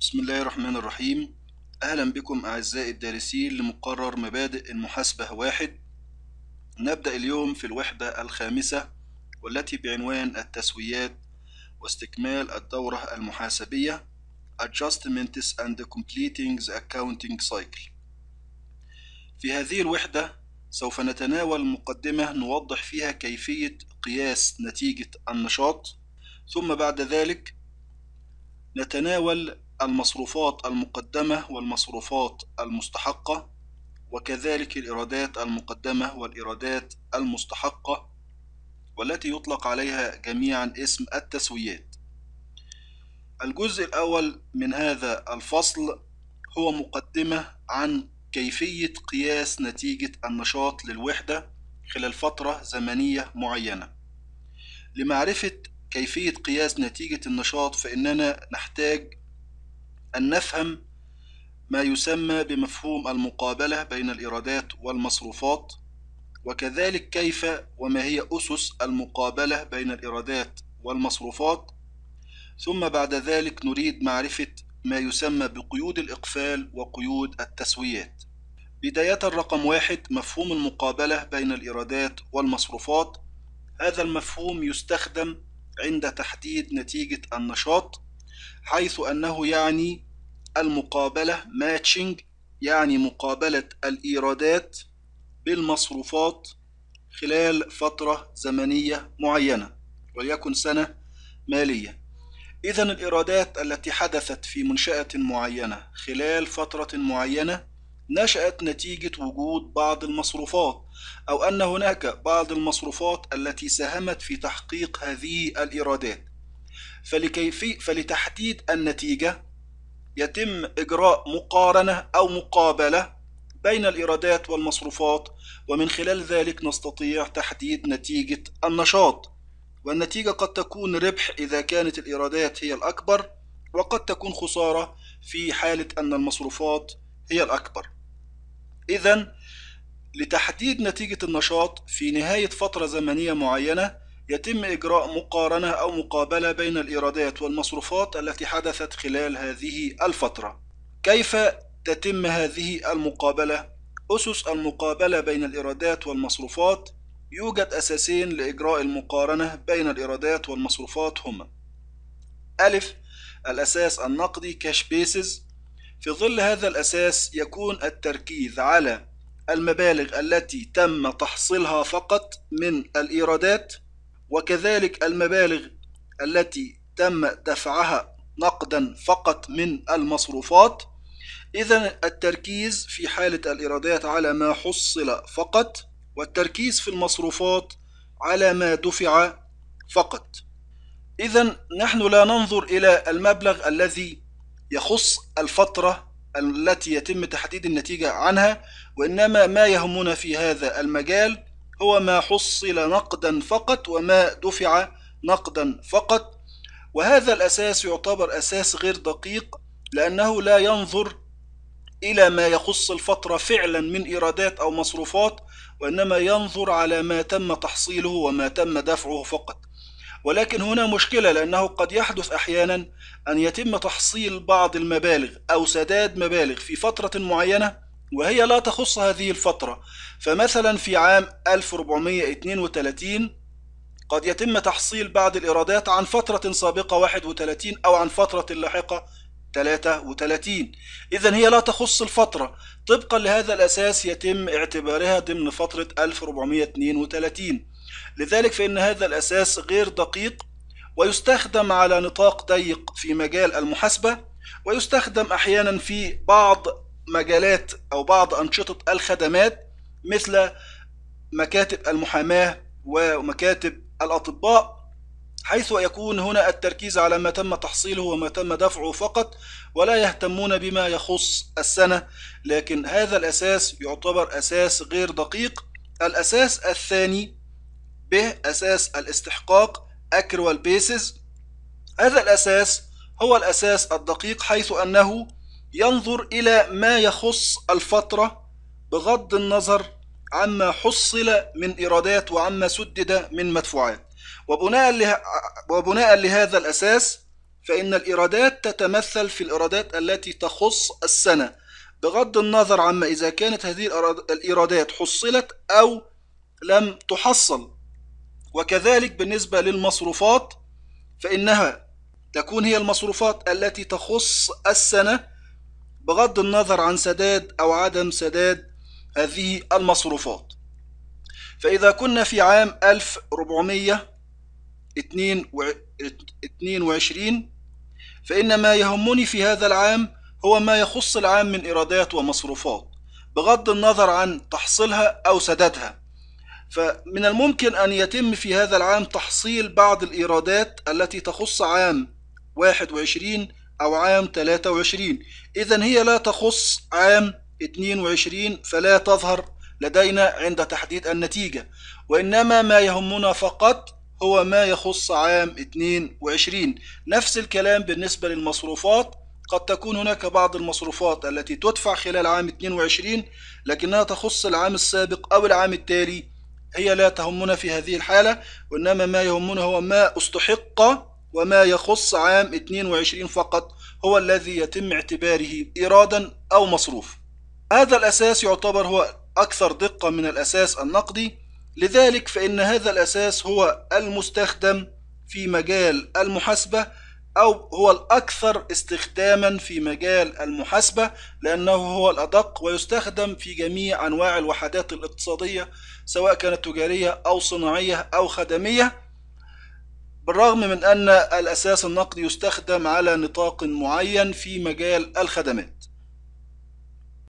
بسم الله الرحمن الرحيم أهلا بكم أعزائي الدارسين لمقرر مبادئ المحاسبة واحد نبدأ اليوم في الوحدة الخامسة والتي بعنوان التسويات واستكمال الدورة المحاسبية Adjustments and Completing the Accounting Cycle في هذه الوحدة سوف نتناول مقدمة نوضح فيها كيفية قياس نتيجة النشاط ثم بعد ذلك نتناول المصروفات المقدمة والمصروفات المستحقة وكذلك الإيرادات المقدمة والإيرادات المستحقة والتي يطلق عليها جميعا اسم التسويات الجزء الأول من هذا الفصل هو مقدمة عن كيفية قياس نتيجة النشاط للوحدة خلال فترة زمنية معينة لمعرفة كيفية قياس نتيجة النشاط فإننا نحتاج أن نفهم ما يسمى بمفهوم المقابلة بين الإيرادات والمصروفات وكذلك كيف وما هي أسس المقابلة بين الإيرادات والمصروفات ثم بعد ذلك نريد معرفة ما يسمى بقيود الإقفال وقيود التسويات بداية رقم واحد مفهوم المقابلة بين الإيرادات والمصروفات هذا المفهوم يستخدم عند تحديد نتيجة النشاط حيث أنه يعني المقابلة ماتشنج يعني مقابلة الإيرادات بالمصروفات خلال فترة زمنية معينة وليكن سنة مالية إذا الإيرادات التي حدثت في منشأة معينة خلال فترة معينة نشأت نتيجة وجود بعض المصروفات أو أن هناك بعض المصروفات التي ساهمت في تحقيق هذه الإيرادات فلكي في فلتحديد النتيجة يتم إجراء مقارنة أو مقابلة بين الإيرادات والمصروفات ومن خلال ذلك نستطيع تحديد نتيجة النشاط والنتيجة قد تكون ربح إذا كانت الإيرادات هي الأكبر وقد تكون خسارة في حالة أن المصروفات هي الأكبر إذا لتحديد نتيجة النشاط في نهاية فترة زمنية معينة يتم إجراء مقارنة أو مقابلة بين الإيرادات والمصروفات التي حدثت خلال هذه الفترة. كيف تتم هذه المقابلة؟ أسس المقابلة بين الإيرادات والمصروفات يوجد أساسين لإجراء المقارنة بين الإيرادات والمصروفات هما: ألف الأساس النقدي كاش بيسز في ظل هذا الأساس يكون التركيز على المبالغ التي تم تحصيلها فقط من الإيرادات وكذلك المبالغ التي تم دفعها نقدا فقط من المصروفات إذا التركيز في حالة الإيرادات على ما حصل فقط والتركيز في المصروفات على ما دفع فقط إذا نحن لا ننظر إلى المبلغ الذي يخص الفترة التي يتم تحديد النتيجة عنها وإنما ما يهمنا في هذا المجال هو ما حصل نقدا فقط وما دفع نقدا فقط وهذا الأساس يعتبر أساس غير دقيق لأنه لا ينظر إلى ما يخص الفترة فعلا من إيرادات أو مصروفات وإنما ينظر على ما تم تحصيله وما تم دفعه فقط ولكن هنا مشكلة لأنه قد يحدث أحيانا أن يتم تحصيل بعض المبالغ أو سداد مبالغ في فترة معينة وهي لا تخص هذه الفترة فمثلا في عام 1432 قد يتم تحصيل بعض الإيرادات عن فترة سابقة 31 أو عن فترة لاحقة 33 إذا هي لا تخص الفترة طبقا لهذا الأساس يتم اعتبارها ضمن فترة 1432 لذلك فإن هذا الأساس غير دقيق ويستخدم على نطاق ضيق في مجال المحاسبة ويستخدم أحيانا في بعض مجالات أو بعض أنشطة الخدمات مثل مكاتب المحاماة ومكاتب الأطباء حيث يكون هنا التركيز على ما تم تحصيله وما تم دفعه فقط ولا يهتمون بما يخص السنة لكن هذا الأساس يعتبر أساس غير دقيق الأساس الثاني به أساس الاستحقاق اكروال بيسز هذا الأساس هو الأساس الدقيق حيث أنه ينظر إلى ما يخص الفترة بغض النظر عما حصل من إيرادات وعما سدد من مدفوعات وبناء, له... وبناء لهذا الأساس فإن الإيرادات تتمثل في الإيرادات التي تخص السنة بغض النظر عما إذا كانت هذه الإيرادات حصلت أو لم تحصل وكذلك بالنسبة للمصروفات فإنها تكون هي المصروفات التي تخص السنة بغض النظر عن سداد أو عدم سداد هذه المصروفات فإذا كنا في عام 1422 فإن ما يهمني في هذا العام هو ما يخص العام من إيرادات ومصروفات بغض النظر عن تحصيلها أو سدادها فمن الممكن أن يتم في هذا العام تحصيل بعض الإيرادات التي تخص عام 21 أو عام 23 إذا هي لا تخص عام 22 فلا تظهر لدينا عند تحديد النتيجة وإنما ما يهمنا فقط هو ما يخص عام 22 نفس الكلام بالنسبة للمصروفات قد تكون هناك بعض المصروفات التي تدفع خلال عام 22 لكنها تخص العام السابق أو العام التالي هي لا تهمنا في هذه الحالة وإنما ما يهمنا هو ما استحق وما يخص عام 22 فقط هو الذي يتم اعتباره إيرادا أو مصروف هذا الأساس يعتبر هو أكثر دقة من الأساس النقدي لذلك فإن هذا الأساس هو المستخدم في مجال المحاسبة أو هو الأكثر استخداما في مجال المحاسبة لأنه هو الأدق ويستخدم في جميع أنواع الوحدات الاقتصادية سواء كانت تجارية أو صناعية أو خدمية بالرغم من أن الأساس النقدي يستخدم على نطاق معين في مجال الخدمات